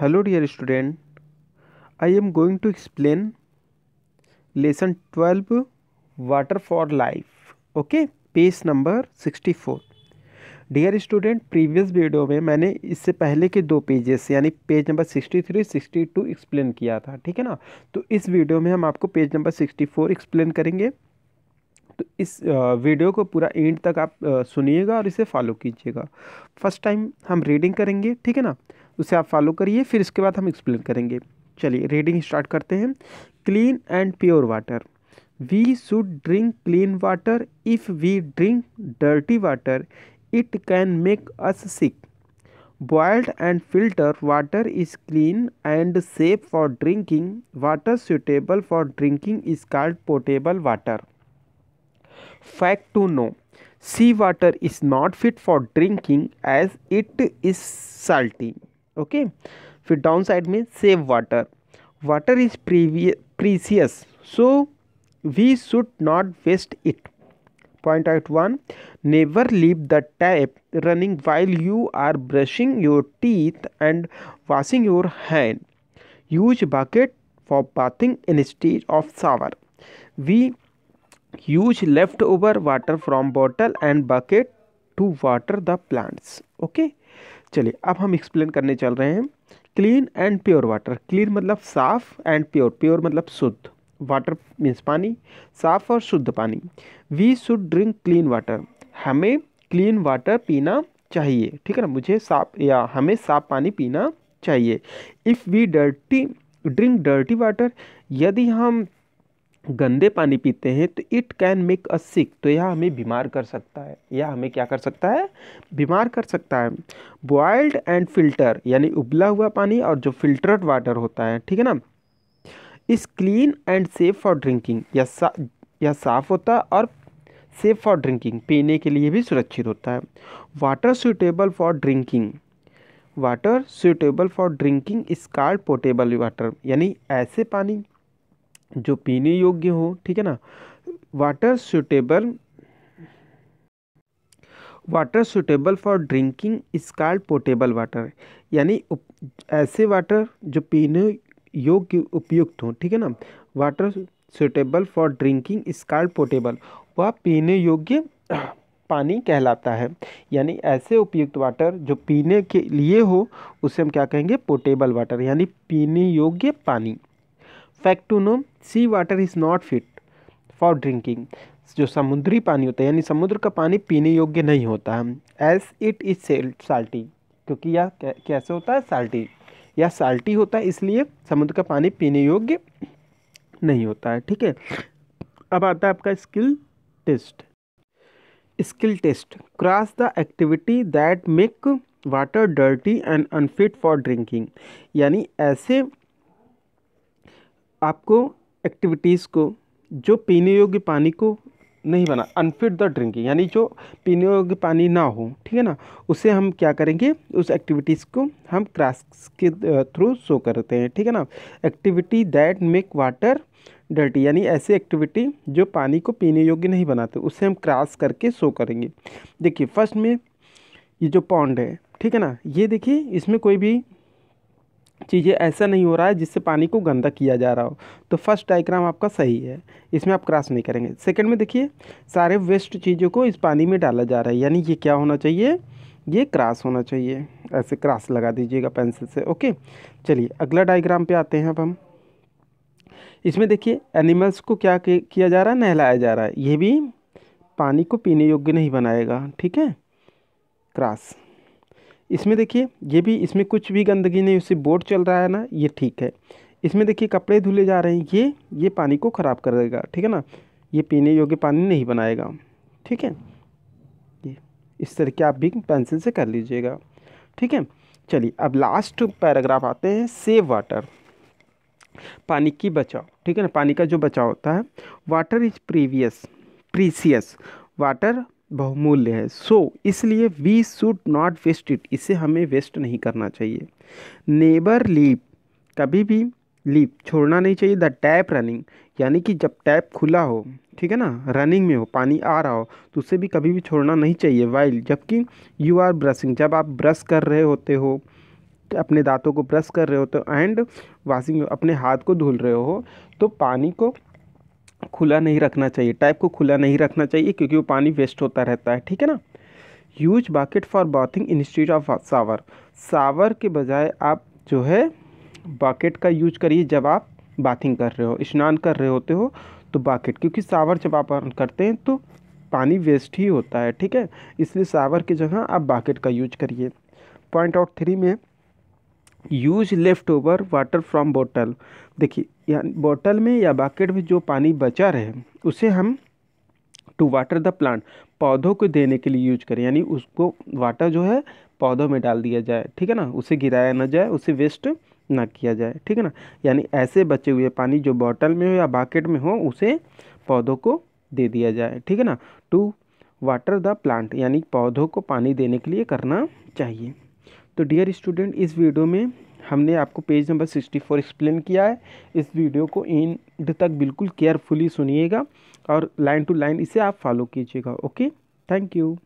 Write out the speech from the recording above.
hello dear student I am going to explain lesson twelve water for life okay page number sixty four dear student previous video में मैंने इससे पहले के दो pages यानी page number sixty three sixty two explain किया था ठीक है ना तो इस वीडियो में हम आपको page number sixty four explain करेंगे तो इस वीडियो को पूरा एंड तक आप सुनिएगा और इसे फॉलो कीजिएगा फर्स्ट टाइम हम रीडिंग करेंगे ठीक है ना उसे आप फॉलो करिए फिर इसके बाद हम एक्सप्लेन करेंगे चलिए रीडिंग स्टार्ट करते हैं clean and pure water we should drink clean water if we drink dirty water it can make us sick boiled and filter water is clean and safe for drinking water suitable for drinking is called potable water fact to know sea water is not fit for drinking as it is salty okay फिर down side में save water water is precious so we should not waste it point out one never leave the tap running while you are brushing your teeth and washing your hand use bucket for bathing instead of shower we use leftover water from bottle and bucket to water the plants okay चलिए अब हम explain करने चल रहे हैं clean and pure water clean मतलब साफ़ and pure pure मतलब शुद्ध वाटर मीन्स पानी साफ़ और शुद्ध पानी we should drink clean water हमें क्लीन वाटर पीना चाहिए ठीक है ना मुझे साफ या हमें साफ पानी पीना चाहिए if we dirty drink dirty water यदि हम गंदे पानी पीते हैं तो it can make a sick तो यह हमें बीमार कर सकता है यह हमें क्या कर सकता है बीमार कर सकता है बॉयल्ड एंड फिल्टर यानी उबला हुआ पानी और जो फिल्टर्ड वाटर होता है ठीक है ना is clean and safe for drinking यह सा या साफ़ होता और सेफ फॉर ड्रिंकिंग पीने के लिए भी सुरक्षित होता है water suitable for drinking water suitable for drinking is called potable water यानी ऐसे पानी जो पीने योग्य हो ठीक है ना water suitable water suitable for drinking is potable water यानी ऐसे वाटर जो पीने योग्य उपयुक्त हो ठीक है ना water suitable for drinking is potable वह पीने योग्य पानी कहलाता है यानी ऐसे उपयुक्त वाटर जो पीने के लिए हो उसे हम क्या कहेंगे पोर्टेबल वाटर यानी पीने योग्य पानी fact to know sea water is not fit for drinking जो समुद्री पानी होता है यानी समुद्र का पानी पीने योग्य नहीं होता है एज इट इज साल्टी क्योंकि यह कैसे होता है साल्टी या साल्टी होता है इसलिए समुद्र का पानी पीने योग्य नहीं होता है ठीक है अब आता है आपका skill test skill test cross the activity that make water dirty and unfit for drinking यानी ऐसे आपको एक्टिविटीज़ को जो पीने योग्य पानी को नहीं बना अनफिट द ड्रिंकिंग यानी जो पीने योग्य पानी ना हो ठीक है ना उसे हम क्या करेंगे उस एक्टिविटीज़ को हम क्रास के थ्रू शो करते हैं ठीक है ना activity that make water dirty यानी ऐसी एक्टिविटी जो पानी को पीने योग्य नहीं बनाते उसे हम क्रास करके शो करेंगे देखिए फर्स्ट में ये जो पॉन्ड है ठीक है ना ये देखिए इसमें कोई भी चीज़ें ऐसा नहीं हो रहा है जिससे पानी को गंदा किया जा रहा हो तो फर्स्ट डाइग्राम आपका सही है इसमें आप क्रॉस नहीं करेंगे सेकंड में देखिए सारे वेस्ट चीज़ों को इस पानी में डाला जा रहा है यानी ये क्या होना चाहिए ये क्रॉस होना चाहिए ऐसे क्रॉस लगा दीजिएगा पेंसिल से ओके चलिए अगला डाइग्राम पर आते हैं अब हम इसमें देखिए एनिमल्स को क्या किया जा रहा है नहलाया जा रहा है ये भी पानी को पीने योग्य नहीं बनाएगा ठीक है क्रॉस इसमें देखिए ये भी इसमें कुछ भी गंदगी नहीं उससे बोर्ड चल रहा है ना ये ठीक है इसमें देखिए कपड़े धुले जा रहे हैं ये ये पानी को ख़राब कर देगा ठीक है ना ये पीने योग्य पानी नहीं बनाएगा ठीक है ये इस तरह के आप भी पेंसिल से कर लीजिएगा ठीक है चलिए अब लास्ट पैराग्राफ आते हैं सेव वाटर पानी की बचाव ठीक है ना पानी का जो बचाव होता है water is previous precious water बहुमूल्य है सो so, इसलिए we should not waste it इसे हमें वेस्ट नहीं करना चाहिए नेबर लीप कभी भी लीप छोड़ना नहीं चाहिए द टैप रनिंग यानी कि जब टैप खुला हो ठीक है ना रनिंग में हो पानी आ रहा हो तो उसे भी कभी भी छोड़ना नहीं चाहिए वाइल जबकि यू आर ब्रशिंग जब आप ब्रश कर रहे होते हो अपने दांतों को ब्रश कर रहे हो तो एंड वॉशिंग अपने हाथ को धुल रहे हो तो पानी को खुला नहीं रखना चाहिए टाइप को खुला नहीं रखना चाहिए क्योंकि वो पानी वेस्ट होता रहता है ठीक है ना use bucket for bathing instead of shower shower के बजाय आप जो है बाकेट का यूज करिए जब आप बाथिंग कर रहे हो स्नान कर रहे होते हो तो बाकेट क्योंकि सावर जब आप करते हैं तो पानी वेस्ट ही होता है ठीक है इसलिए सावर की जगह आप बाकेट का यूज करिए पॉइंट आउट थ्री में use leftover water from bottle देखिए या बॉटल में या बाकेट में जो पानी बचा रहे उसे हम टू वाटर द प्लांट पौधों को देने के लिए यूज करें यानी उसको वाटर जो है पौधों में डाल दिया जाए ठीक है ना उसे गिराया ना जाए उसे वेस्ट ना किया जाए ठीक है ना यानी ऐसे बचे हुए पानी जो बॉटल में हो या बाकेट में हो उसे पौधों को दे दिया जाए ठीक है ना टू वाटर द प्लांट यानी पौधों को पानी देने के लिए करना चाहिए तो डियर स्टूडेंट इस वीडियो में हमने आपको page number sixty four explain किया है इस वीडियो को एंड तक बिल्कुल केयरफुली सुनिएगा और लाइन टू लाइन इसे आप फॉलो कीजिएगा ओके थैंक यू